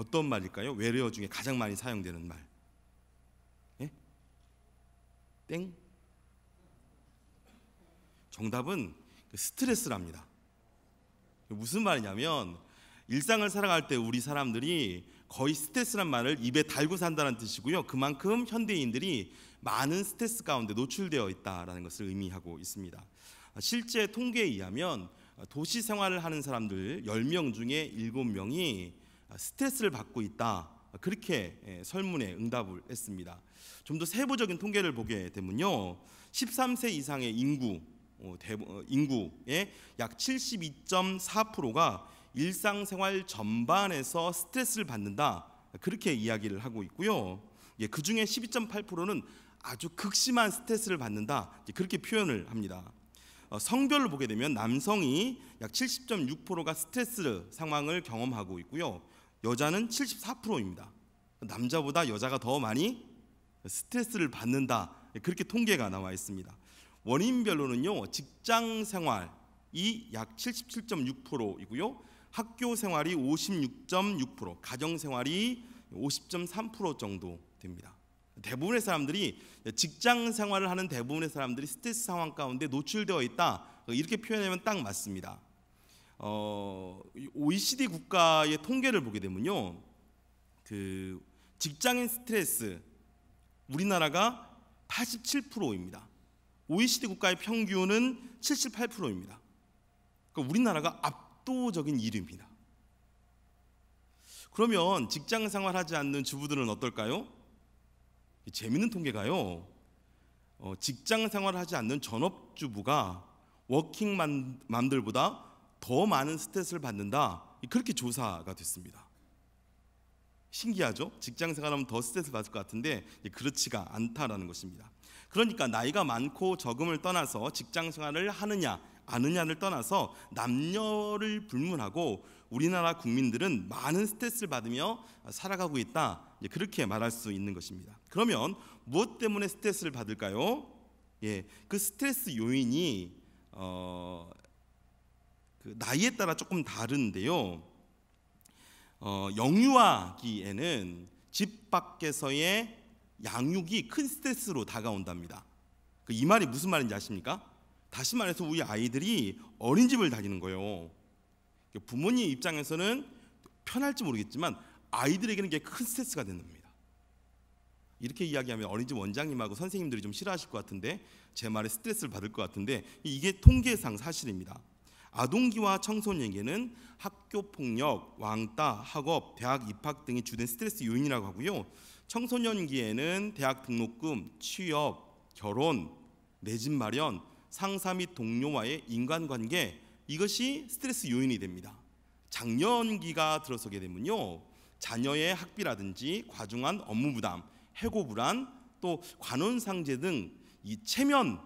어떤 말일까요? 외래어 중에 가장 많이 사용되는 말. 예? 땡? 정답은 그 스트레스랍니다. 무슨 말이냐면 일상을 살아갈 때 우리 사람들이 거의 스트레스란 말을 입에 달고 산다는 뜻이고요. 그만큼 현대인들이 많은 스트레스 가운데 노출되어 있다라는 것을 의미하고 있습니다. 실제 통계에 의하면 도시 생활을 하는 사람들 10명 중에 7명이 아, 스트레스를 받고 있다. 그렇게 예, 설문에 응답을 했습니다. 좀 더 세부적인 통계를 보게 되면요. 13세 이상의 인구 어, 어, 인구의 약 72.4%가 일상생활 전반에서 스트레스를 받는다. 그렇게 이야기를 하고 있고요. 그 중에 12.8%는 아주 극심한 스트레스를 받는다. 그렇게 표현을 합니다. 어, 성별로 보게 되면 남성이 약 70.6%가 스트레스 상황을 경험하고 있고요. 여자는 74%입니다. 남자보다 여자가 더 많이 스트레스를 받는다. 그렇게 통계가 나와 있습니다. 원인별로는요. 직장 생활이 약 77.6%이고요. 학교 생활이 56.6%, 가정 생활이 50.3% 정도 됩니다. 대부분의 사람들이 직장 생활을 하는 대부분의 사람들이 스트레스 상황 가운데 노출되어 있다. 이렇게 표현하면 딱 맞습니다. 어, OECD 국가의 통계를 보게 되면요, 그 직장인 스트레스 우리나라가 87%입니다. OECD 국가의 평균은 78%입니다. 그러니까 우리나라가 압도적인 1위입니다. 그러면 직장 생활하지 않는 주부들은 어떨까요? 재밌는 통계가요. 어, 직장 생활하지 않는 전업주부가 워킹맘들보다 더 많은 스트레스를 받는다. 그렇게 조사가 됐습니다. 신기하죠? 직장 생활하면 더 스트레스 받을 것 같은데 그렇지가 않다라는 것입니다. 그러니까 나이가 많고 적음을 떠나서 직장 생활을 하느냐 아느냐를 떠나서 남녀를 불문하고 우리나라 국민들은 많은 스트레스를 받으며 살아가고 있다. 그렇게 말할 수 있는 것입니다. 그러면 무엇 때문에 스트레스를 받을까요? 예, 그 스트레스 요인이 어, 그 나이에 따라 조금 다른데요. 어, 영유아기에는 집 밖에서의 양육이 큰 스트레스로 다가온답니다. 그이 말이 무슨 말인지 아십니까? 다시 말해서 우리 아이들이 어린집을 다니는 거예요. 그 부모님 입장에서는 편할지 모르겠지만 아이들에게는 게큰 스트레스가 된답니다. 이렇게 이야기하면 어린이집 원장님하고 선생님들이 좀 싫어하실 것 같은데 제 말에 스트레스를 받을 것 같은데 이게 통계상 사실입니다. 아동기와 청소년에게는 학교 폭력, 왕따, 학업, 대학 입학 등이 주된 스트레스 요인이라고 하고요. 청소년기에는 대학 등록금, 취업, 결혼, 내집 마련, 상사 및 동료와의 인간관계 이것이 스트레스 요인이 됩니다. 작년기가 들어서게 되면요. 자녀의 학비라든지 과중한 업무 부담, 해고 불안, 또 관혼상제 등이 체면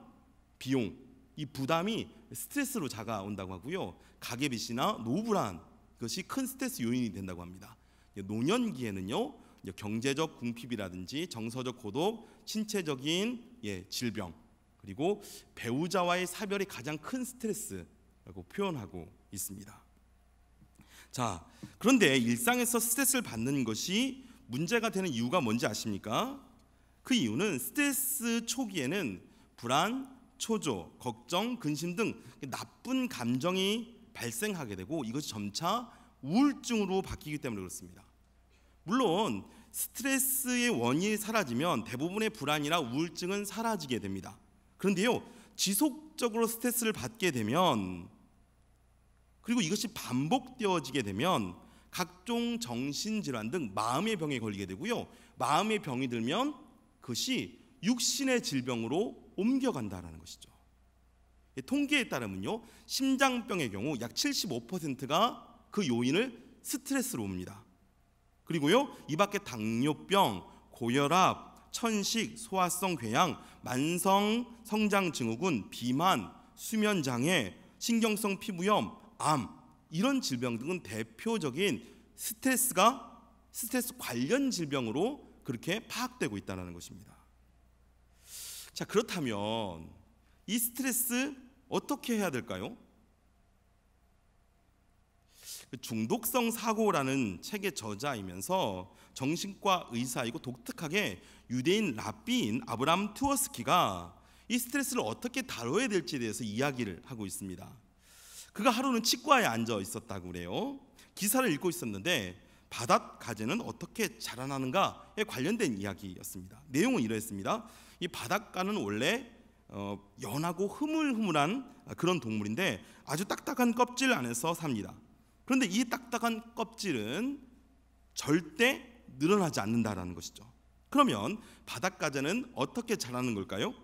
비용 이 부담이 스트레스로 다가온다고 하고요. 가계빚이나 노후불안 그 것이 큰 스트레스 요인이 된다고 합니다. 노년기에는요. 경제적 궁핍이라든지 정서적 고독, 신체적인 예, 질병, 그리고 배우자와의 사별이 가장 큰 스트레스라고 표현하고 있습니다. 자, 그런데 일상에서 스트레스를 받는 것이 문제가 되는 이유가 뭔지 아십니까? 그 이유는 스트레스 초기에는 불안, 초조, 걱정, 근심 등 나쁜 감정이 발생하게 되고 이것이 점차 우울증으로 바뀌기 때문에 그렇습니다. 물론 스트레스의 원인이 사라지면 대부분의 불안이나 우울증은 사라지게 됩니다. 그런데요, 지속적으로 스트레스를 받게 되면 그리고 이것이 반복되어지게 되면 각종 정신질환 등 마음의 병에 걸리게 되고요. 마음의 병이 들면 그것이 육신의 질병으로 옮겨간다라는 것이죠. 통계에 따르면요, 심장병의 경우 약 75%가 그 요인을 스트레스로 옵니다. 그리고요, 이 밖에 당뇨병, 고혈압, 천식, 소화성 궤양, 만성 성장 증후군, 비만, 수면 장애, 신경성 피부염, 암 이런 질병 등은 대표적인 스트레스가 스트레스 관련 질병으로 그렇게 파악되고 있다는 것입니다. 자, 그렇다면 이 스트레스 어떻게 해야 될까요? 그 중독성 사고라는 책의 저자이면서 정신과 의사이고 독특하게 유대인 랍비인 아브람 투어스키가 이 스트레스를 어떻게 다뤄야 될지에 대해서 이야기를 하고 있습니다. 그가 하루는 치과에 앉아 있었다고 그래요. 기사를 읽고 있었는데 바닷 가재는 어떻게 자라나는가에 관련된 이야기였습니다. 내용은 이러했습니다. 이 바닷가는 원래 어, 연하고 흐물흐물한 그런 동물인데 아주 딱딱한 껍질 안에서 삽니다. 그런데 이 딱딱한 껍질은 절대 늘어나지 않는다라는 것이죠. 그러면 바닷가재는 어떻게 자라는 걸까요?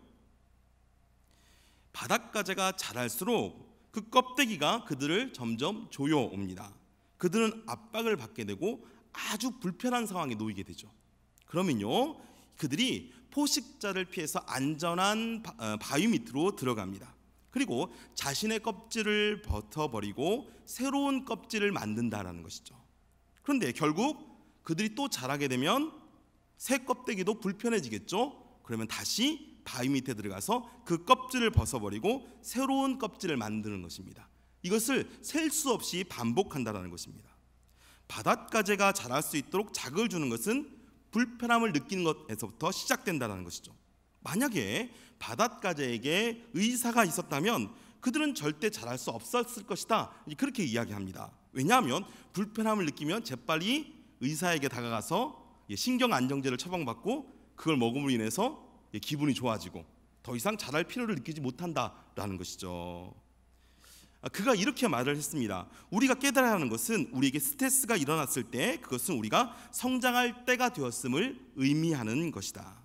바닷가재가 자랄수록 그 껍데기가 그들을 점점 조여옵니다. 그들은 압박을 받게 되고 아주 불편한 상황에 놓이게 되죠. 그러면요, 그들이 포식자를 피해서 안전한 어, 바위 밑으로 들어갑니다. 그리고 자신의 껍질을 벗어버리고 새로운 껍질을 만든다라는 것이죠. 그런데 결국 그들이 또 자라게 되면 새 껍데기도 불편해지겠죠. 그러면 다시 바위 밑에 들어가서 그 껍질을 벗어버리고 새로운 껍질을 만드는 것입니다. 이것을 셀 수 없이 반복한다라는 것입니다. 바닷가재가 자랄 수 있도록 자극을 주는 것은 불편함을 느끼는 것에서부터 시작된다는 것이죠. 만약에 바닷가재에게 의사가 있었다면 그들은 절대 잘할 수 없었을 것이다. 그렇게 이야기합니다. 왜냐하면 불편함을 느끼면 재빨리 의사에게 다가가서 예, 신경 안정제를 처방받고 그걸 먹음으로 인해서 예, 기분이 좋아지고 더 이상 잘할 필요를 느끼지 못한다라는 것이죠. 아, 그가 이렇게 말을 했습니다. 우리가 깨달아야 하는 것은 우리에게 스트레스가 일어났을 때 그것은 우리가 성장할 때가 되었음을 의미하는 것이다.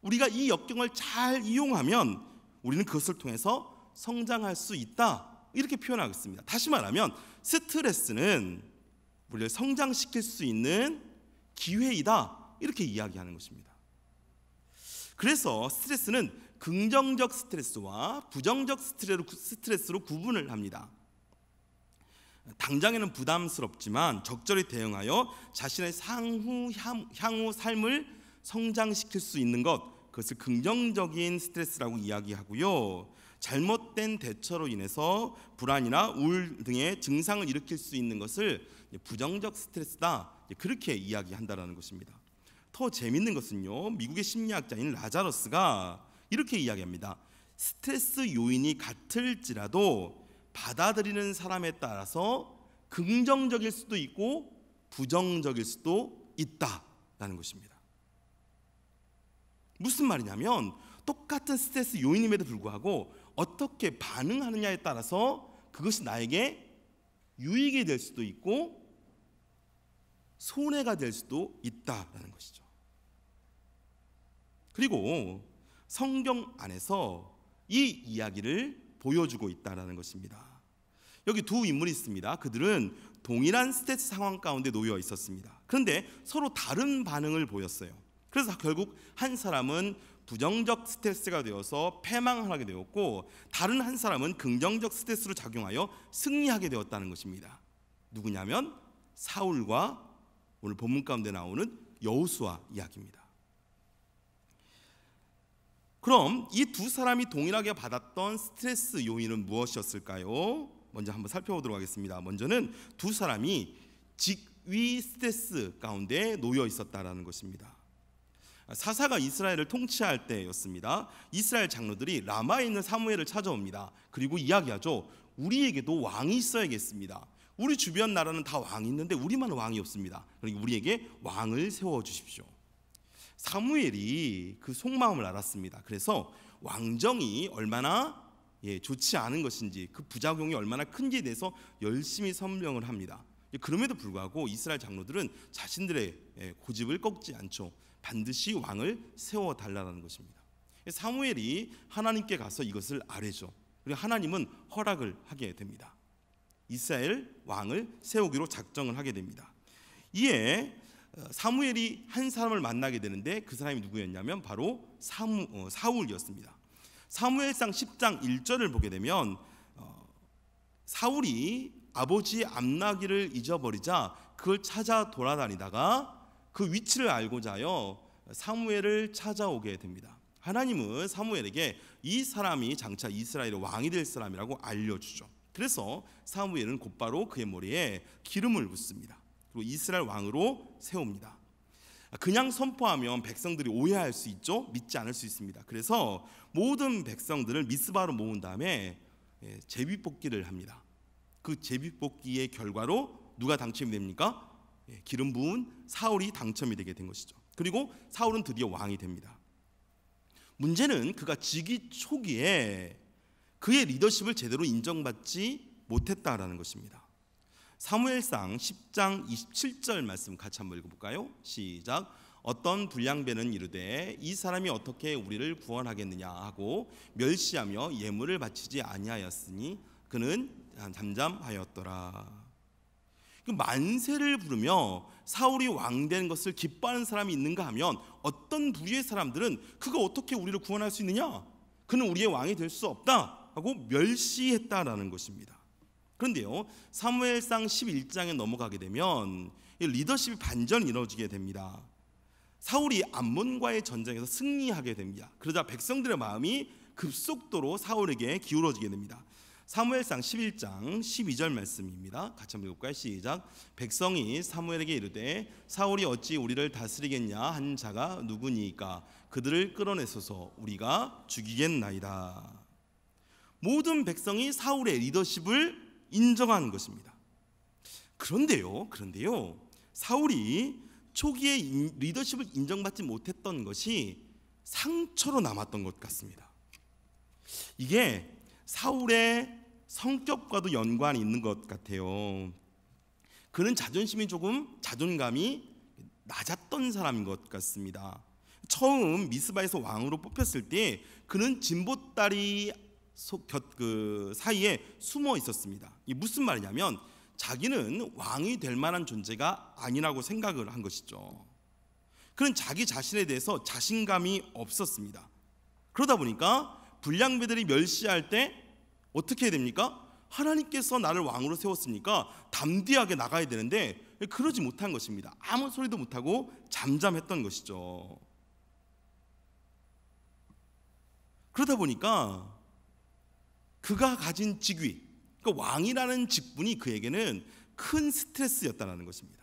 우리가 이 역경을 잘 이용하면 우리는 그것을 통해서 성장할 수 있다. 이렇게 표현하겠습니다. 다시 말하면 스트레스는 우리를 성장시킬 수 있는 기회이다. 이렇게 이야기하는 것입니다. 그래서 스트레스는 긍정적 스트레스와 부정적 스트레스로 구분을 합니다. 당장에는 부담스럽지만 적절히 대응하여 자신의 상후 향후 삶을 성장시킬 수 있는 것 그것을 긍정적인 스트레스라고 이야기하고요. 잘못된 대처로 인해서 불안이나 우울 등의 증상을 일으킬 수 있는 것을 부정적 스트레스다 그렇게 이야기한다라는 것입니다. 더 재밌는 것은요 미국의 심리학자인 라자러스가 이렇게 이야기합니다. 스트레스 요인이 같을지라도 받아들이는 사람에 따라서 긍정적일 수도 있고 부정적일 수도 있다라는 것입니다. 무슨 말이냐면 똑같은 스트레스 요인임에도 불구하고 어떻게 반응하느냐에 따라서 그것이 나에게 유익이 될 수도 있고 손해가 될 수도 있다라는 것이죠. 그리고 성경 안에서 이 이야기를 보여주고 있다는 것입니다. 여기 두 인물이 있습니다. 그들은 동일한 스트레스 상황 가운데 놓여 있었습니다. 그런데 서로 다른 반응을 보였어요. 그래서 결국 한 사람은 부정적 스트레스가 되어서 패망 하게 되었고 다른 한 사람은 긍정적 스트레스로 작용하여 승리하게 되었다는 것입니다. 누구냐면 사울과 오늘 본문 가운데 나오는 여호수아 이야기입니다. 그럼 이 두 사람이 동일하게 받았던 스트레스 요인은 무엇이었을까요? 먼저 한번 살펴보도록 하겠습니다. 먼저는 두 사람이 직위 스트레스 가운데 놓여 있었다라는 것입니다. 사사가 이스라엘을 통치할 때였습니다. 이스라엘 장로들이 라마에 있는 사무엘을 찾아옵니다. 그리고 이야기하죠. 우리에게도 왕이 있어야겠습니다. 우리 주변 나라는 다 왕이 있는데 우리만 왕이 없습니다. 그러니 우리에게 왕을 세워 주십시오. 사무엘이 그 속마음을 알았습니다. 그래서 왕정이 얼마나 예, 좋지 않은 것인지 그 부작용이 얼마나 큰지에 대해서 열심히 설명을 합니다. 그럼에도 불구하고 이스라엘 장로들은 자신들의 예, 고집을 꺾지 않죠. 반드시 왕을 세워 달라는 것입니다. 사무엘이 하나님께 가서 이것을 아뢰죠. 그리고 하나님은 허락을 하게 됩니다. 이스라엘 왕을 세우기로 작정을 하게 됩니다. 이에 어, 사무엘이 한 사람을 만나게 되는데 그 사람이 누구였냐면 바로 사무, 어, 사울이었습니다. 사무엘상 10장 1절을 보게 되면 어, 사울이 아버지 암나기를 잊어버리자 그걸 찾아 돌아다니다가 그 위치를 알고자 하 사무엘을 찾아오게 됩니다. 하나님은 사무엘에게 이 사람이 장차 이스라엘의 왕이 될 사람이라고 알려주죠. 그래서 사무엘은 곧바로 그의 머리에 기름을 붓습니다. 그리고 이스라엘 왕으로 세웁니다. 그냥 선포하면 백성들이 오해할 수 있죠. 믿지 않을 수 있습니다. 그래서 모든 백성들을 미스바로 모은 다음에 예, 제비뽑기를 합니다. 그 제비뽑기의 결과로 누가 당첨이 됩니까? 예, 기름 부은 사울이 당첨이 되게 된 것이죠. 그리고 사울은 드디어 왕이 됩니다. 문제는 그가 즉위 초기에 그의 리더십을 제대로 인정받지 못했다라는 것입니다. 사무엘상 10장 27절 말씀 같이 한번 읽어볼까요? 시작. 어떤 불량배는 이르되 이 사람이 어떻게 우리를 구원하겠느냐 하고 멸시하며 예물을 바치지 아니하였으니 그는 잠잠하였더라. 만세를 부르며 사울이 왕된 것을 기뻐하는 사람이 있는가 하면 어떤 부류의 사람들은 그가 어떻게 우리를 구원할 수 있느냐? 그는 우리의 왕이 될 수 없다 하고 멸시했다라는 것입니다. 그런데요, 사무엘상 11장에 넘어가게 되면 리더십이 반전이 이루어지게 됩니다. 사울이 암몬과의 전쟁에서 승리하게 됩니다. 그러자 백성들의 마음이 급속도로 사울에게 기울어지게 됩니다. 사무엘상 11장 12절 말씀입니다. 같이 한번 읽어볼까요? 시작. 백성이 사무엘에게 이르되 사울이 어찌 우리를 다스리겠냐 한 자가 누구니까 그들을 끌어내소서 우리가 죽이겠나이다. 모든 백성이 사울의 리더십을 인정한 것입니다. 그런데요, 그런데요, 사울이 초기에 리더십을 인정받지 못했던 것이 상처로 남았던 것 같습니다. 이게 사울의 성격과도 연관이 있는 것 같아요. 그는 자존심이 조금 자존감이 낮았던 사람인 것 같습니다. 처음 미스바에서 왕으로 뽑혔을 때 그는 진보다리 그 사이에 숨어 있었습니다. 이 무슨 말이냐면 자기는 왕이 될 만한 존재가 아니라고 생각을 한 것이죠. 그는 자기 자신에 대해서 자신감이 없었습니다. 그러다 보니까 불량배들이 멸시할 때 어떻게 해야 됩니까? 하나님께서 나를 왕으로 세웠으니까 담대하게 나가야 되는데 그러지 못한 것입니다. 아무 소리도 못하고 잠잠했던 것이죠. 그러다 보니까 그가 가진 직위, 그러니까 왕이라는 직분이 그에게는 큰 스트레스였다는 것입니다.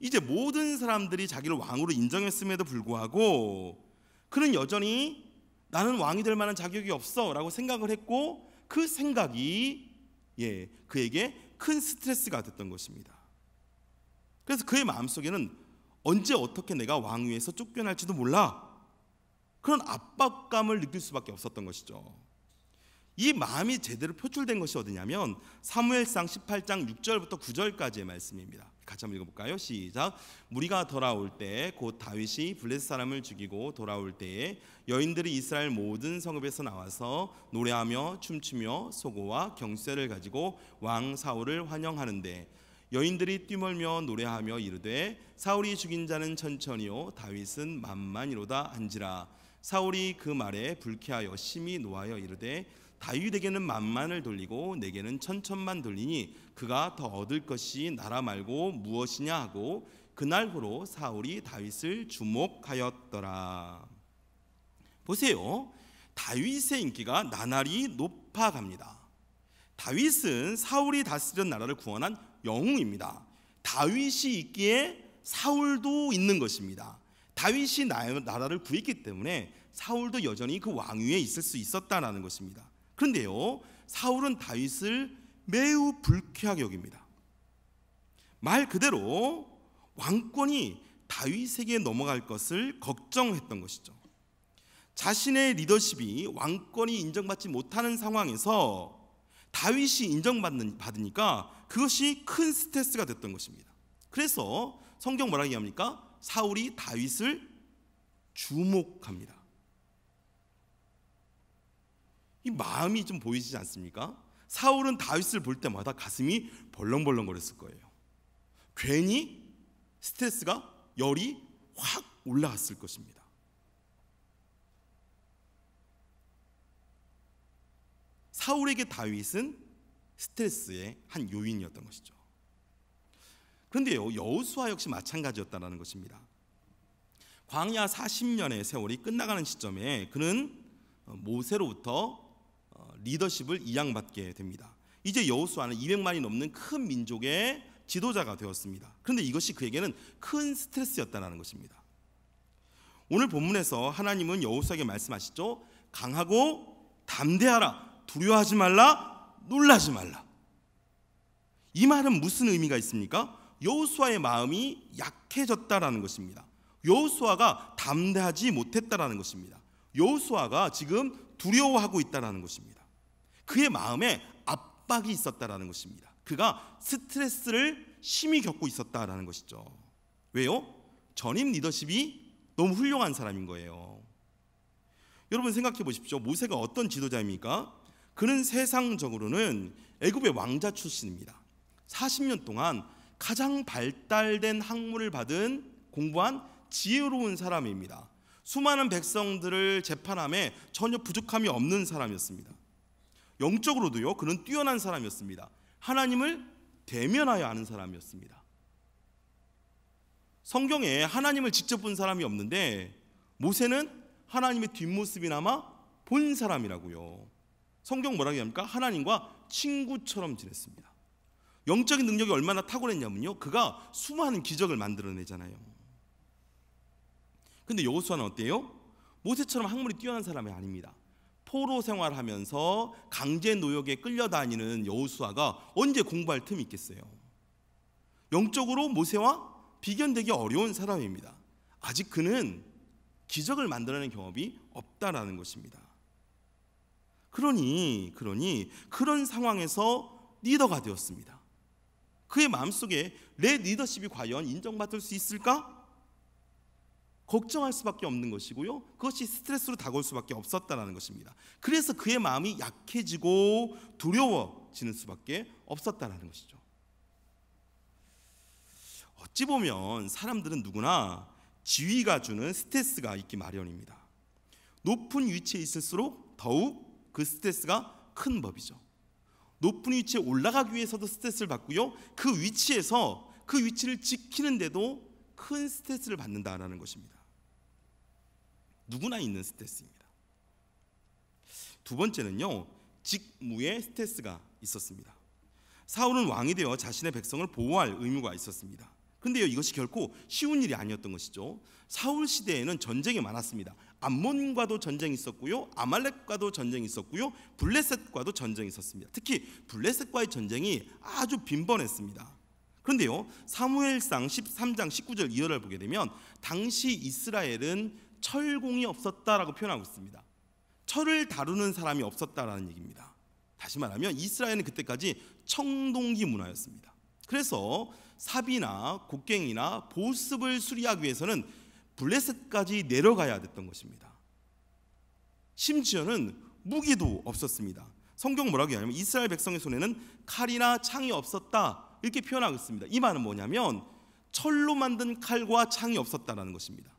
이제 모든 사람들이 자기를 왕으로 인정했음에도 불구하고 그는 여전히 나는 왕이 될 만한 자격이 없어라고 생각을 했고 그 생각이 예, 그에게 큰 스트레스가 됐던 것입니다. 그래서 그의 마음속에는 언제 어떻게 내가 왕위에서 쫓겨날지도 몰라. 그런 압박감을 느낄 수밖에 없었던 것이죠. 이 마음이 제대로 표출된 것이 어디냐면 사무엘상 18장 6절부터 9절까지의 말씀입니다. 같이 한번 읽어볼까요? 시작. 무리가 돌아올 때 곧 다윗이 블레셋 사람을 죽이고 돌아올 때에 여인들이 이스라엘 모든 성읍에서 나와서 노래하며 춤추며 소고와 경쇠를 가지고 왕 사울을 환영하는데 여인들이 뛰놀며 노래하며 이르되 사울이 죽인 자는 천천히요 다윗은 만만이로다 한지라 사울이 그 말에 불쾌하여 심히 노하여 이르되 다윗에게는 만만을 돌리고 내게는 천천만 돌리니 그가 더 얻을 것이 나라 말고 무엇이냐 하고 그날 후로 사울이 다윗을 주목하였더라. 보세요. 다윗의 인기가 나날이 높아갑니다. 다윗은 사울이 다스린 나라를 구원한 영웅입니다. 다윗이 있기에 사울도 있는 것입니다. 다윗이 나라를 구했기 때문에 사울도 여전히 그 왕위에 있을 수 있었다라는 것입니다. 그런데요, 사울은 다윗을 매우 불쾌하게 여깁니다. 말 그대로 왕권이 다윗에게 넘어갈 것을 걱정했던 것이죠. 자신의 리더십이 왕권이 인정받지 못하는 상황에서 다윗이 인정받으니까 그것이 큰 스트레스가 됐던 것입니다. 그래서 성경 뭐라 얘기합니까? 사울이 다윗을 주목합니다. 이 마음이 좀 보이지 않습니까? 사울은 다윗을 볼 때마다 가슴이 벌렁벌렁거렸을 거예요. 괜히 스트레스가 열이 확 올라갔을 것입니다. 사울에게 다윗은 스트레스의 한 요인이었던 것이죠. 그런데요, 여우수와 역시 마찬가지였다는 것입니다. 광야 40년의 세월이 끝나가는 시점에 그는 어, 모세로부터 리더십을 이양받게 됩니다. 이제 여호수아는 200만이 넘는 큰 민족의 지도자가 되었습니다. 그런데 이것이 그에게는 큰 스트레스였다는 것입니다. 오늘 본문에서 하나님은 여호수아에게 말씀하시죠. 강하고 담대하라. 두려워하지 말라. 놀라지 말라. 이 말은 무슨 의미가 있습니까? 여호수아의 마음이 약해졌다라는 것입니다. 여호수아가 담대하지 못했다라는 것입니다. 여호수아가 지금 두려워하고 있다라는 것입니다. 그의 마음에 압박이 있었다라는 것입니다. 그가 스트레스를 심히 겪고 있었다라는 것이죠. 왜요? 전임 리더십이 너무 훌륭한 사람인 거예요. 여러분 생각해 보십시오. 모세가 어떤 지도자입니까? 그는 세상적으로는 애굽의 왕자 출신입니다. 40년 동안 가장 발달된 학문을 받은 공부한 지혜로운 사람입니다. 수많은 백성들을 재판함에 전혀 부족함이 없는 사람이었습니다. 영적으로도요. 그는 뛰어난 사람이었습니다. 하나님을 대면하여 아는 사람이었습니다. 성경에 하나님을 직접 본 사람이 없는데 모세는 하나님의 뒷모습이나마 본 사람이라고요. 성경 뭐라고 합니까? 하나님과 친구처럼 지냈습니다. 영적인 능력이 얼마나 탁월했냐면요. 그가 수많은 기적을 만들어내잖아요. 근데 여호수아는 어때요? 모세처럼 학문이 뛰어난 사람이 아닙니다. 포로 생활하면서 강제 노역에 끌려다니는 여호수아가 언제 공부할 틈이 있겠어요. 영적으로 모세와 비견되기 어려운 사람입니다. 아직 그는 기적을 만들어낸 경험이 없다라는 것입니다. 그러니 그러니 그런 상황에서 리더가 되었습니다. 그의 마음속에 내 리더십이 과연 인정받을 수 있을까? 걱정할 수밖에 없는 것이고요. 그것이 스트레스로 다가올 수밖에 없었다라는 것입니다. 그래서 그의 마음이 약해지고 두려워지는 수밖에 없었다라는 것이죠. 어찌 보면 사람들은 누구나 지위가 주는 스트레스가 있기 마련입니다. 높은 위치에 있을수록 더욱 그 스트레스가 큰 법이죠. 높은 위치에 올라가기 위해서도 스트레스를 받고요. 그 위치에서 그 위치를 지키는데도 큰 스트레스를 받는다라는 것입니다. 누구나 있는 스트레스입니다. 두 번째는요. 직무의 스트레스가 있었습니다. 사울은 왕이 되어 자신의 백성을 보호할 의무가 있었습니다. 근데요 이것이 결코 쉬운 일이 아니었던 것이죠. 사울 시대에는 전쟁이 많았습니다. 암몬과도 전쟁이 있었고요, 아말렉과도 전쟁이 있었고요, 블레셋과도 전쟁이 있었습니다. 특히 블레셋과의 전쟁이 아주 빈번했습니다. 그런데요 사무엘상 13장 19절 이하를 보게 되면 당시 이스라엘은 철공이 없었다라고 표현하고 있습니다. 철을 다루는 사람이 없었다라는 얘기입니다. 다시 말하면 이스라엘은 그때까지 청동기 문화였습니다. 그래서 삽이나 곡괭이나 보습을 수리하기 위해서는 블레셋까지 내려가야 됐던 것입니다. 심지어는 무기도 없었습니다. 성경 뭐라고 하냐면 이스라엘 백성의 손에는 칼이나 창이 없었다 이렇게 표현하고 있습니다. 이 말은 뭐냐면 철로 만든 칼과 창이 없었다라는 것입니다.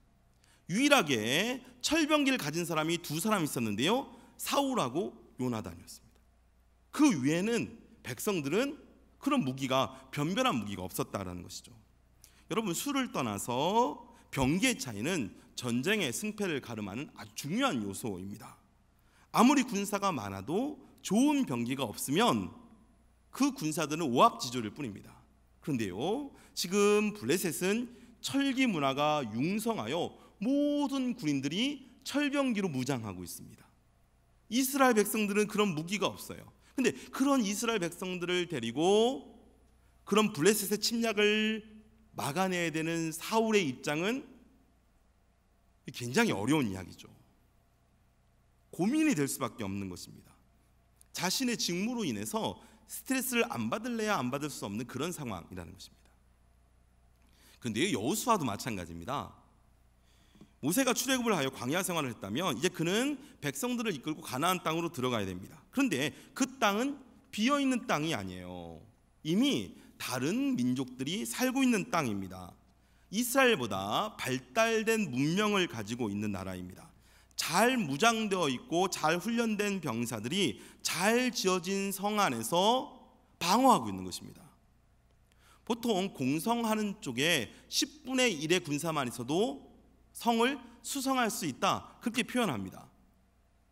유일하게 철병기를 가진 사람이 두 사람 있었는데요. 사울하고 요나단이었습니다. 그 외에는 백성들은 그런 무기가 변변한 무기가 없었다라는 것이죠. 여러분 술을 떠나서 병기의 차이는 전쟁의 승패를 가름하는 아주 중요한 요소입니다. 아무리 군사가 많아도 좋은 병기가 없으면 그 군사들은 오합지졸일 뿐입니다. 그런데요, 지금 블레셋은 철기 문화가 융성하여 모든 군인들이 철병기로 무장하고 있습니다. 이스라엘 백성들은 그런 무기가 없어요. 근데 그런 이스라엘 백성들을 데리고 그런 블레셋의 침략을 막아내야 되는 사울의 입장은 굉장히 어려운 이야기죠. 고민이 될 수밖에 없는 것입니다. 자신의 직무로 인해서 스트레스를 안 받을래야 안 받을 수 없는 그런 상황이라는 것입니다. 근데 여호수아도 마찬가지입니다. 모세가 출애굽을 하여 광야 생활을 했다면 이제 그는 백성들을 이끌고 가나안 땅으로 들어가야 됩니다. 그런데 그 땅은 비어 있는 땅이 아니에요. 이미 다른 민족들이 살고 있는 땅입니다. 이스라엘보다 발달된 문명을 가지고 있는 나라입니다. 잘 무장되어 있고 잘 훈련된 병사들이 잘 지어진 성 안에서 방어하고 있는 것입니다. 보통 공성하는 쪽에 10분의 1의 군사만 있어도 성을 수성할 수 있다. 그렇게 표현합니다.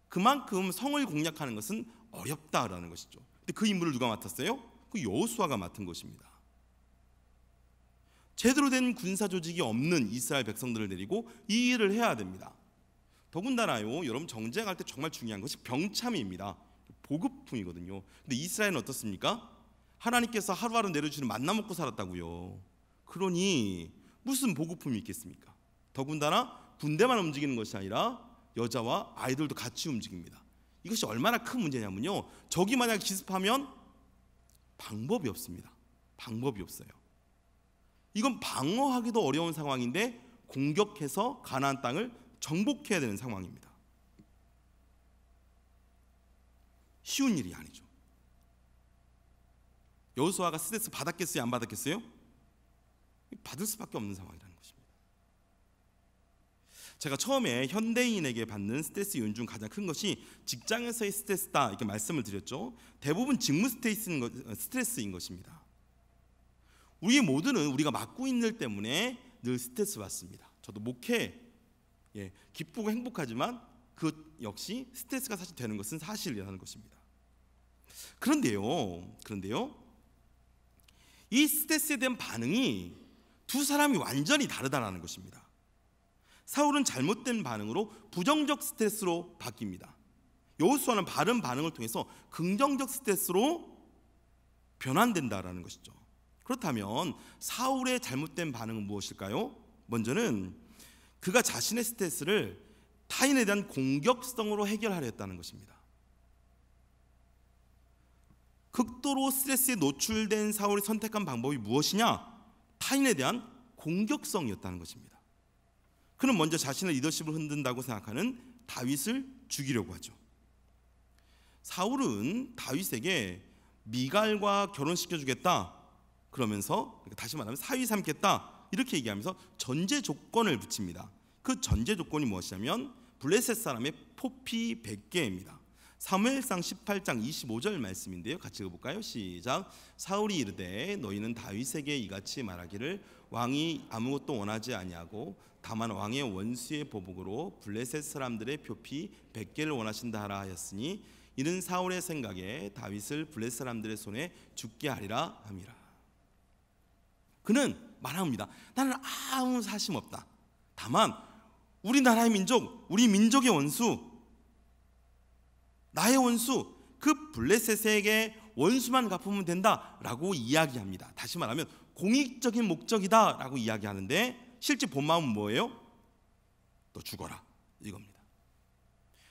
그만큼 성을 공략하는 것은 어렵다라는 것이죠. 근데 그 임무를 누가 맡았어요? 그 여호수아가 맡은 것입니다. 제대로 된 군사 조직이 없는 이스라엘 백성들을 데리고 이 일을 해야 됩니다. 더군다나요, 여러분 정쟁할 때 정말 중요한 것이 병참입니다. 보급품이거든요. 근데 이스라엘은 어떻습니까? 하나님께서 하루하루 내려주는 만나 먹고 살았다고요. 그러니 무슨 보급품이 있겠습니까? 더군다나 군대만 움직이는 것이 아니라 여자와 아이들도 같이 움직입니다. 이것이 얼마나 큰 문제냐면요. 적이 만약 기습하면 방법이 없습니다. 방법이 없어요. 이건 방어하기도 어려운 상황인데 공격해서 가나안 땅을 정복해야 되는 상황입니다. 쉬운 일이 아니죠. 여호수아가 스트스 받았겠어요? 안 받았겠어요? 받을 수밖에 없는 상황이라. 제가 처음에 현대인에게 받는 스트레스 요인 중 가장 큰 것이 직장에서의 스트레스다 이렇게 말씀을 드렸죠. 대부분 직무 어, 스트레스인 것입니다. 우리 모두는 우리가 맡고 있는 일 때문에 늘 스트레스 받습니다. 저도 목회 예, 기쁘고 행복하지만 그 역시 스트레스가 사실 되는 것은 사실이라는 것입니다. 그런데요, 그런데요, 이 스트레스에 대한 반응이 두 사람이 완전히 다르다는 것입니다. 사울은 잘못된 반응으로 부정적 스트레스로 바뀝니다. 여호수아는 바른 반응을 통해서 긍정적 스트레스로 변환된다라는 것이죠. 그렇다면 사울의 잘못된 반응은 무엇일까요? 먼저는 그가 자신의 스트레스를 타인에 대한 공격성으로 해결하려 했다는 것입니다. 극도로 스트레스에 노출된 사울이 선택한 방법이 무엇이냐? 타인에 대한 공격성이었다는 것입니다. 그는 먼저 자신의 리더십을 흔든다고 생각하는 다윗을 죽이려고 하죠. 사울은 다윗에게 미갈과 결혼시켜 주겠다. 그러면서 다시 말하면 사위 삼겠다. 이렇게 얘기하면서 전제 조건을 붙입니다. 그 전제 조건이 무엇이냐면 블레셋 사람의 포피 100개입니다. 사무엘상 18장 25절 말씀인데요. 같이 읽어볼까요? 시작. 사울이 이르되 너희는 다윗에게 이같이 말하기를 왕이 아무것도 원하지 아니하고 다만 왕의 원수의 보복으로 블레셋 사람들의 표피 100개를 원하신다 하라 하였으니 이는 사울의 생각에 다윗을 블레셋 사람들의 손에 죽게 하리라 함이라. 그는 말합니다. 나는 아무 사심 없다. 다만 우리나라의 민족, 우리 민족의 원수, 나의 원수, 그 블레셋에게 원수만 갚으면 된다라고 이야기합니다. 다시 말하면 공익적인 목적이다라고 이야기하는데 실제 본마음은 뭐예요? 너 죽어라 이겁니다.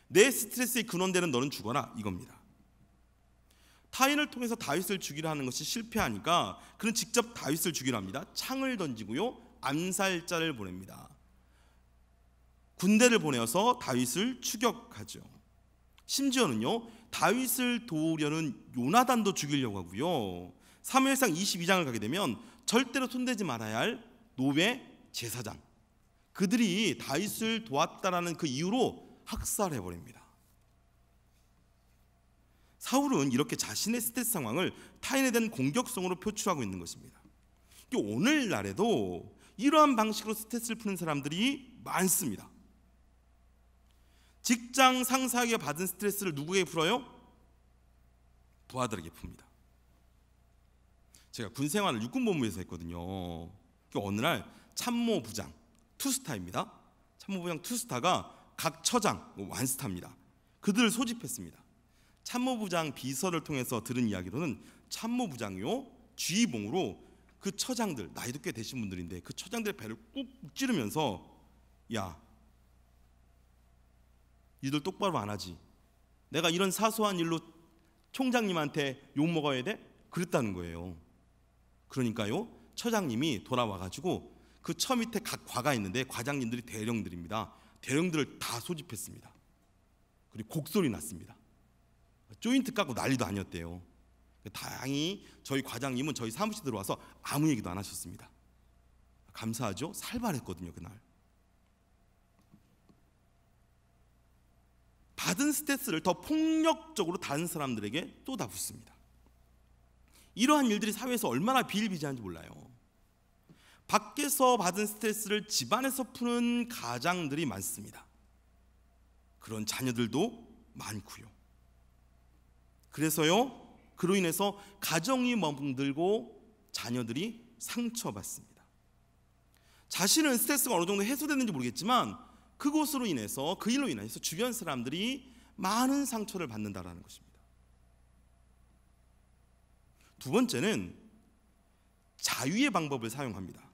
내 스트레스의 근원되는 너는 죽어라 이겁니다. 타인을 통해서 다윗을 죽이려 하는 것이 실패하니까 그는 직접 다윗을 죽이려 합니다. 창을 던지고요. 암살자를 보냅니다. 군대를 보내어서 다윗을 추격하죠. 심지어는요. 다윗을 도우려는 요나단도 죽이려고 하고요. 사무엘상 22장을 가게 되면 절대로 손대지 말아야 할 노예 제사장 그들이 다윗을 도왔다라는 그 이유로 학살해 버립니다. 사울은 이렇게 자신의 스탯 상황을 타인에 대한 공격성으로 표출하고 있는 것입니다. 그러니까 오늘날에도 이러한 방식으로 스탯을 푸는 사람들이 많습니다. 직장 상사에게 받은 스트레스를 누구에게 풀어요? 부하들에게 풉니다. 제가 군 생활을 육군 본부에서 했거든요. 그러니까 어느 날 참모 부장 투스타입니다. 참모 부장 투스타가 각 처장 뭐 완스타입니다. 그들을 소집했습니다. 참모 부장 비서를 통해서 들은 이야기로는 참모 부장이요 주의봉으로 그 처장들 나이도 꽤 되신 분들인데 그처장들 배를 꾹 찌르면서 야이들 똑바로 안 하지 내가 이런 사소한 일로 총장님한테 욕 먹어야 돼? 그랬다는 거예요 그러니까요 처장님이 돌아와가지고 그처 밑에 각 과가 있는데 과장님들이 대령들입니다. 대령들을 다 소집했습니다. 그리고 곡소리 났습니다. 조인트 깎고 난리도 아니었대요. 다행히 저희 과장님은 저희 사무실 들어와서 아무 얘기도 안 하셨습니다. 감사하죠. 살발했거든요 그날. 받은 스트레스를 더 폭력적으로 다른 사람들에게 또다 붙습니다. 이러한 일들이 사회에서 얼마나 비일비재한지 몰라요. 밖에서 받은 스트레스를 집안에서 푸는 가장들이 많습니다. 그런 자녀들도 많고요. 그래서요, 그로 인해서 가정이 멍들고 자녀들이 상처받습니다. 자신은 스트레스가 어느 정도 해소됐는지 모르겠지만 그곳으로 인해서 그 일로 인해서 주변 사람들이 많은 상처를 받는다라는 것입니다. 두 번째는 자유의 방법을 사용합니다.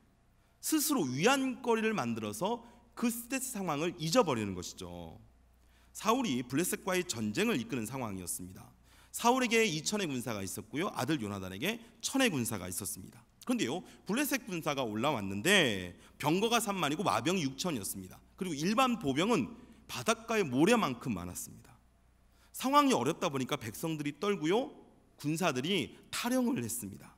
스스로 위안거리를 만들어서 그스트레스 상황을 잊어버리는 것이죠. 사울이 블레셋과의 전쟁을 이끄는 상황이었습니다. 사울에게 2천의 군사가 있었고요. 아들 요나단에게 천의 군사가 있었습니다. 그런데요. 블레셋 군사가 올라왔는데 병거가 3만이고 마병이 6천이었습니다. 그리고 일반 보병은 바닷가의 모래만큼 많았습니다. 상황이 어렵다 보니까 백성들이 떨고요. 군사들이 탈영을 했습니다.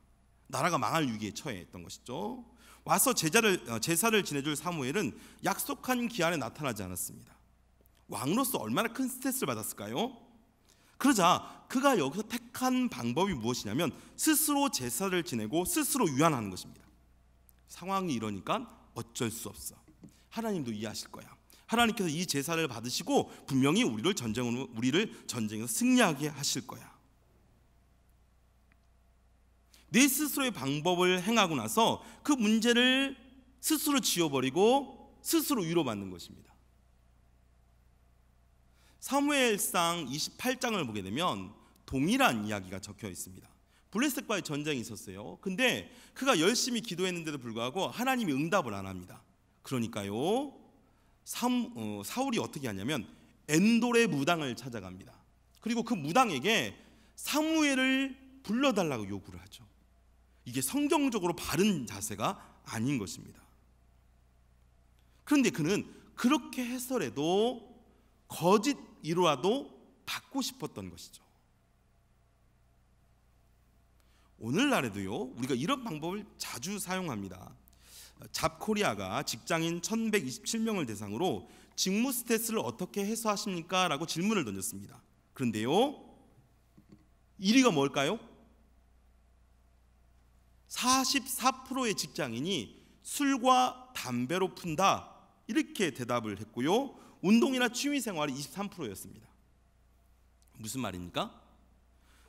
나라가 망할 위기에 처해 있던 것이죠. 와서 제자를, 어, 제사를 지내줄 사무엘은 약속한 기한에 나타나지 않았습니다. 왕으로서 얼마나 큰 스트레스를 받았을까요? 그러자 그가 여기서 택한 방법이 무엇이냐면 스스로 제사를 지내고 스스로 위안하는 것입니다. 상황이 이러니까 어쩔 수 없어. 하나님도 이해하실 거야. 하나님께서 이 제사를 받으시고 분명히 우리를 전쟁으로 우리를 전쟁에서 승리하게 하실 거야. 내 네 스스로의 방법을 행하고 나서 그 문제를 스스로 지워버리고 스스로 위로받는 것입니다. 사무엘상 28장을 보게 되면 동일한 이야기가 적혀 있습니다. 블레셋과의 전쟁이 있었어요. 근데 그가 열심히 기도했는데도 불구하고 하나님이 응답을 안 합니다. 그러니까요. 삼, 어, 사울이 어떻게 하냐면 엔돌의 무당을 찾아갑니다. 그리고 그 무당에게 사무엘을 불러달라고 요구를 하죠. 이게 성경적으로 바른 자세가 아닌 것입니다. 그런데 그는 그렇게 해서라도 거짓 이로라도 받고 싶었던 것이죠. 오늘날에도요, 우리가 이런 방법을 자주 사용합니다. 잡코리아가 직장인 1127명을 대상으로 직무 스트레스를 어떻게 해소하십니까? 라고 질문을 던졌습니다. 그런데요, 1위가 뭘까요? 44%의 직장인이 술과 담배로 푼다 이렇게 대답을 했고요. 운동이나 취미 생활이 23%였습니다. 무슨 말입니까?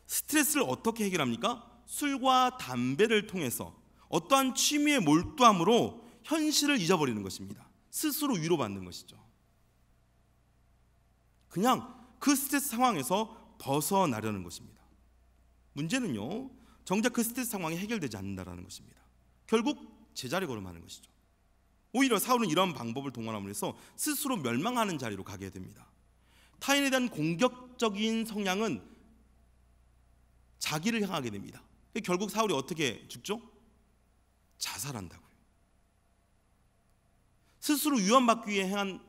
스트레스를 어떻게 해결합니까? 술과 담배를 통해서 어떠한 취미에 몰두함으로 현실을 잊어버리는 것입니다. 스스로 위로받는 것이죠. 그냥 그 스트레스 상황에서 벗어나려는 것입니다. 문제는요. 정작 그 스트레스 상황이 해결되지 않는다라는 것입니다. 결국 제자리 걸음하는 것이죠. 오히려 사울은 이런 방법을 동원함으로써 스스로 멸망하는 자리로 가게 됩니다. 타인에 대한 공격적인 성향은 자기를 향하게 됩니다. 결국 사울이 어떻게 죽죠? 자살한다고요. 스스로 위험받기 위해 행한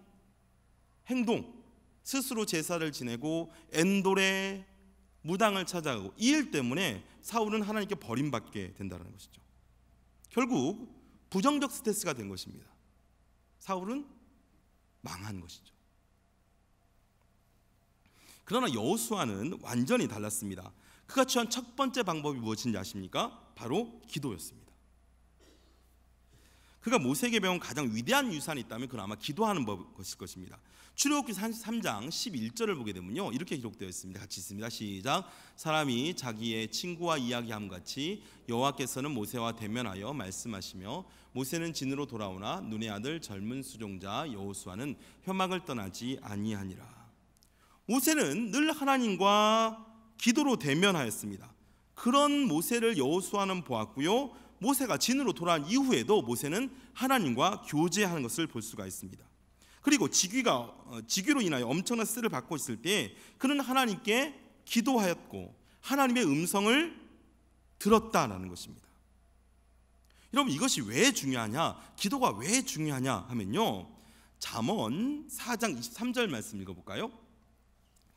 행동, 스스로 제사를 지내고 엔돌에 무당을 찾아가고 이 일 때문에 사울은 하나님께 버림받게 된다는 것이죠. 결국 부정적 스트레스가 된 것입니다. 사울은 망한 것이죠. 그러나 여호수아는 완전히 달랐습니다. 그가 취한 첫 번째 방법이 무엇인지 아십니까? 바로 기도였습니다. 그가 모세에게 배운 가장 위대한 유산이 있다면 그건 아마 기도하는 것일 것입니다. 출애굽기 33장 11절을 보게 되면요. 이렇게 기록되어 있습니다. 같이 있습니다. 시작. 사람이 자기의 친구와 이야기함 같이 여호와께서는 모세와 대면하여 말씀하시며 모세는 진으로 돌아오나 눈의 아들 젊은 수종자 여호수아는 현막을 떠나지 아니하니라. 모세는 늘 하나님과 기도로 대면하였습니다. 그런 모세를 여호수아는 보았고요. 모세가 진으로 돌아온 이후에도 모세는 하나님과 교제하는 것을 볼 수가 있습니다. 그리고 지귀가 어, 지귀로 인하여 엄청난 스를 받고 있을 때 그는 하나님께 기도하였고 하나님의 음성을 들었다라는 것입니다. 여러분 이것이 왜 중요하냐? 기도가 왜 중요하냐 하면요. 잠언 4장 23절 말씀 읽어 볼까요?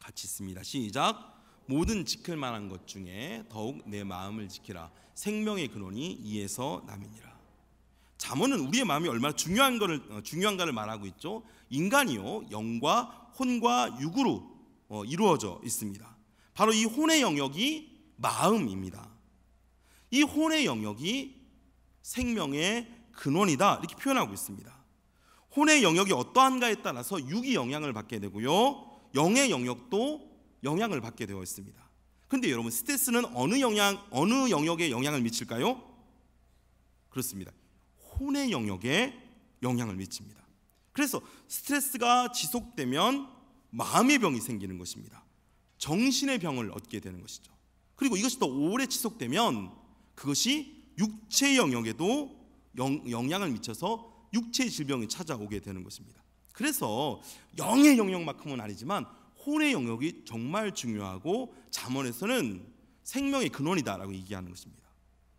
같이 있습니다. 시작. 모든 지킬 만한 것 중에 더욱 내 마음을 지키라 생명의 근원이 이에서 남이니라 잠언은 우리의 마음이 얼마나 중요한 거를 어, 중요한가를 말하고 있죠 인간이요 영과 혼과 육으로 어, 이루어져 있습니다 바로 이 혼의 영역이 마음입니다 이 혼의 영역이 생명의 근원이다 이렇게 표현하고 있습니다 혼의 영역이 어떠한가에 따라서 육이 영향을 받게 되고요 영의 영역도 영향을 받게 되어 있습니다. 근데 여러분 스트레스는 어느 영향 어느 영역에 영향을 미칠까요? 그렇습니다. 혼의 영역에 영향을 미칩니다. 그래서 스트레스가 지속되면 마음의 병이 생기는 것입니다. 정신의 병을 얻게 되는 것이죠. 그리고 이것이 더 오래 지속되면 그것이 육체 영역에도 영, 향을 미쳐서 육체 질병이 찾아오게 되는 것입니다. 그래서 영의 영역만큼은 아니지만 혼의 영역이 정말 중요하고 자원에서는 생명의 근원이다라고 얘기하는 것입니다.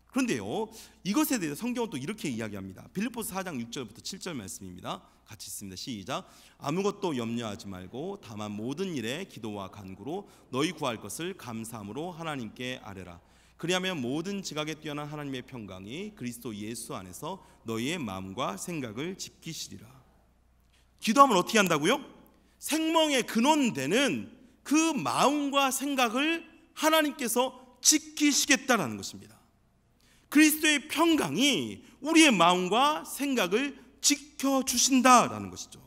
그런데요, 이것에 대해서 성경은 또 이렇게 이야기합니다. 빌립보스 4장 6절부터 7절 말씀입니다. 같이 있습니다. 시작. 아무것도 염려하지 말고 다만 모든 일에 기도와 간구로 너희 구할 것을 감사함으로 하나님께 아뢰라. 그리하면 모든 지각에 뛰어난 하나님의 평강이 그리스도 예수 안에서 너희의 마음과 생각을 지키시리라. 기도하면 어떻게 한다고요? 생명의 근원되는 그 마음과 생각을 하나님께서 지키시겠다라는 것입니다. 그리스도의 평강이 우리의 마음과 생각을 지켜주신다라는 것이죠.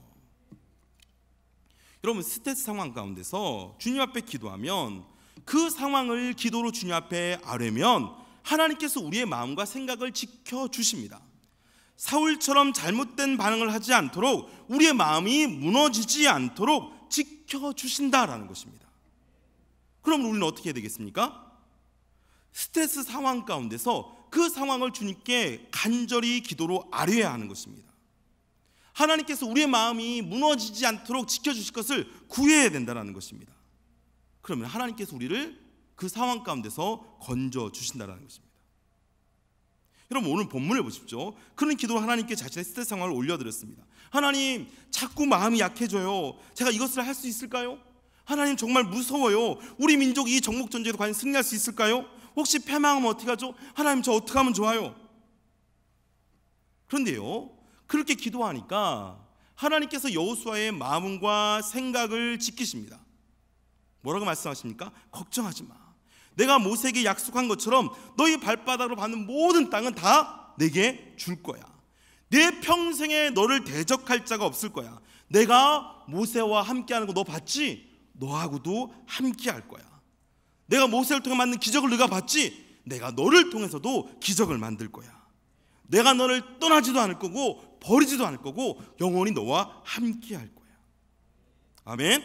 여러분 스트레스 상황 가운데서 주님 앞에 기도하면 그 상황을 기도로 주님 앞에 아뢰면 하나님께서 우리의 마음과 생각을 지켜주십니다. 사울처럼 잘못된 반응을 하지 않도록 우리의 마음이 무너지지 않도록 지켜주신다라는 것입니다. 그럼 우리는 어떻게 해야 되겠습니까? 스트레스 상황 가운데서 그 상황을 주님께 간절히 기도로 아뢰야 하는 것입니다. 하나님께서 우리의 마음이 무너지지 않도록 지켜주실 것을 구해야 된다는 것입니다. 그러면 하나님께서 우리를 그 상황 가운데서 건져 주신다는 것입니다. 여러분 오늘 본문을 보십시오. 그런 기도로 하나님께 자신의 스트 상황을 올려드렸습니다. 하나님 자꾸 마음이 약해져요. 제가 이것을 할 수 있을까요? 하나님 정말 무서워요. 우리 민족이 이 정복 전쟁에 과연 승리할 수 있을까요? 혹시 패망하면 어떻게 하죠? 하나님 저 어떻게 하면 좋아요? 그런데요. 그렇게 기도하니까 하나님께서 여호수아의 마음과 생각을 지키십니다. 뭐라고 말씀하십니까? 걱정하지 마. 내가 모세에게 약속한 것처럼 너희 발바닥으로 받는 모든 땅은 다 내게 줄 거야. 내 평생에 너를 대적할 자가 없을 거야. 내가 모세와 함께하는 거 너 봤지? 너하고도 함께할 거야. 내가 모세를 통해 만든 기적을 네가 봤지? 내가 너를 통해서도 기적을 만들 거야. 내가 너를 떠나지도 않을 거고 버리지도 않을 거고 영원히 너와 함께할 거야. 아멘.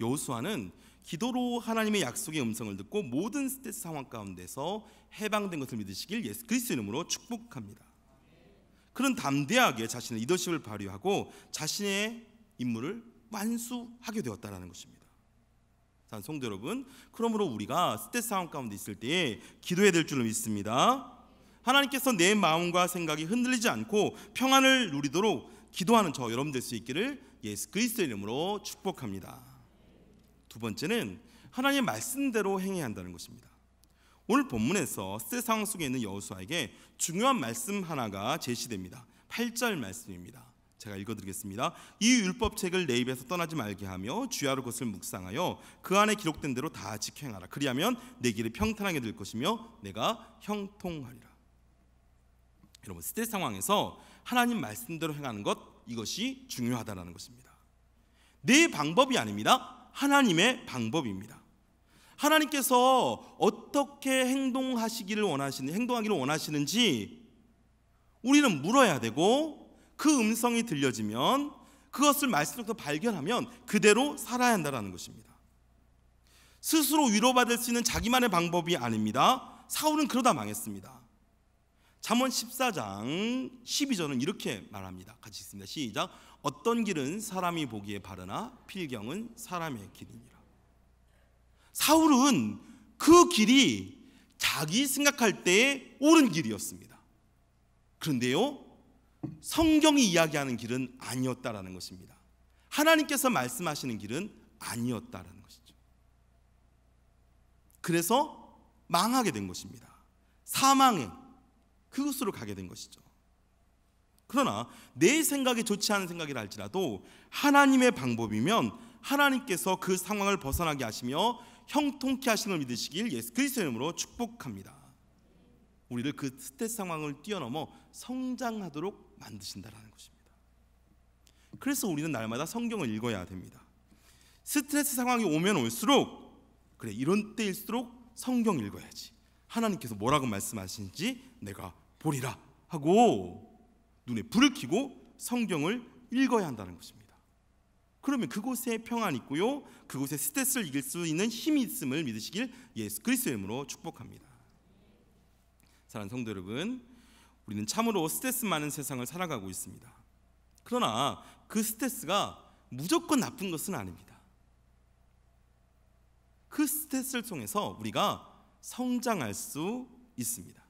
여호수아는 기도로 하나님의 약속의 음성을 듣고 모든 스트레스 상황 가운데서 해방된 것을 믿으시길 예수 그리스도 이름으로 축복합니다. 그런 담대하게 자신의 리더십을 발휘하고 자신의 임무를 완수하게 되었다라는 것입니다. 성도 여러분, 그러므로 우리가 스트레스 상황 가운데 있을 때 기도해야 될 줄로 믿습니다. 하나님께서 내 마음과 생각이 흔들리지 않고 평안을 누리도록 기도하는 저 여러분 될 수 있기를 예수 그리스도의 이름으로 축복합니다. 두 번째는 하나님의 말씀대로 행해야 한다는 것입니다. 오늘 본문에서 스 상황 속에 있는 여호수아에게 중요한 말씀 하나가 제시됩니다. 8절 말씀입니다. 제가 읽어드리겠습니다. 이 율법책을 내 입에서 떠나지 말게 하며 주야로 것을 묵상하여 그 안에 기록된 대로 다 직행하라. 그리하면 내 길이 평탄하게 될 것이며 내가 형통하리라. 여러분 스테 상황에서 하나님 말씀대로 행하는 것 이것이 중요하다라는 것입니다. 내 방법이 아닙니다. 하나님의 방법입니다. 하나님께서 어떻게 행동하시기를 원하시는 행동하기를 원하시는지 우리는 물어야 되고 그 음성이 들려지면 그것을 말씀으로 발견하면 그대로 살아야 한다는 것입니다. 스스로 위로받을 수 있는 자기만의 방법이 아닙니다. 사울은 그러다 망했습니다. 잠언 14장 12절은 이렇게 말합니다. 같이 있습니다. 시작. 어떤 길은 사람이 보기에 바르나 필경은 사람의 길이니라. 사울은 그 길이 자기 생각할 때의 옳은 길이었습니다. 그런데요. 성경이 이야기하는 길은 아니었다라는 것입니다. 하나님께서 말씀하시는 길은 아니었다라는 것이죠. 그래서 망하게 된 것입니다. 사망의 그곳으로 가게 된 것이죠. 그러나 내 생각이 좋지 않은 생각이라 할지라도 하나님의 방법이면 하나님께서 그 상황을 벗어나게 하시며 형통케 하시는 믿으시길 예수 그리스도의 이름으로 축복합니다. 우리를 그 스트레스 상황을 뛰어넘어 성장하도록 만드신다라는 것입니다. 그래서 우리는 날마다 성경을 읽어야 됩니다. 스트레스 상황이 오면 올수록 그래 이런 때일수록 성경 읽어야지. 하나님께서 뭐라고 말씀하시는지 내가 보리라 하고 눈에 불을 켜고 성경을 읽어야 한다는 것입니다. 그러면 그곳에 평안 있고요. 그곳에 스트레스를 이길 수 있는 힘이 있음을 믿으시길 예수 그리스도의 이름으로 축복합니다. 사랑하는 성도 여러분, 우리는 참으로 스트레스 많은 세상을 살아가고 있습니다. 그러나 그 스트레스가 무조건 나쁜 것은 아닙니다. 그 스트레스를 통해서 우리가 성장할 수 있습니다.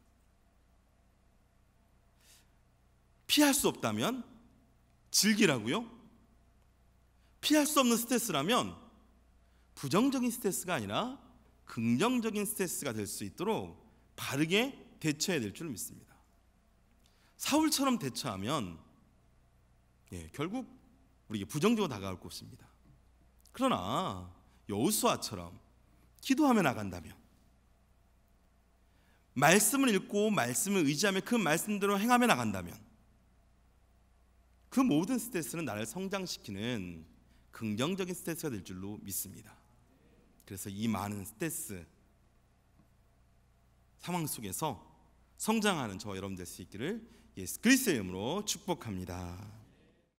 피할 수 없다면 즐기라고요? 피할 수 없는 스트레스라면 부정적인 스트레스가 아니라 긍정적인 스트레스가 될 수 있도록 바르게 대처해야 될 줄 믿습니다. 사울처럼 대처하면 예, 결국 우리에게 부정적으로 다가올 것입니다. 그러나 여우수아처럼 기도하며 나간다면 말씀을 읽고 말씀을 의지하며 그 말씀대로 행하며 나간다면 그 모든 스트레스는 나를 성장시키는 긍정적인 스트레스가 될 줄로 믿습니다. 그래서 이 많은 스트레스 상황 속에서 성장하는 저 여러분 될수 있기를 예수 그리스도의 이름으로 축복합니다.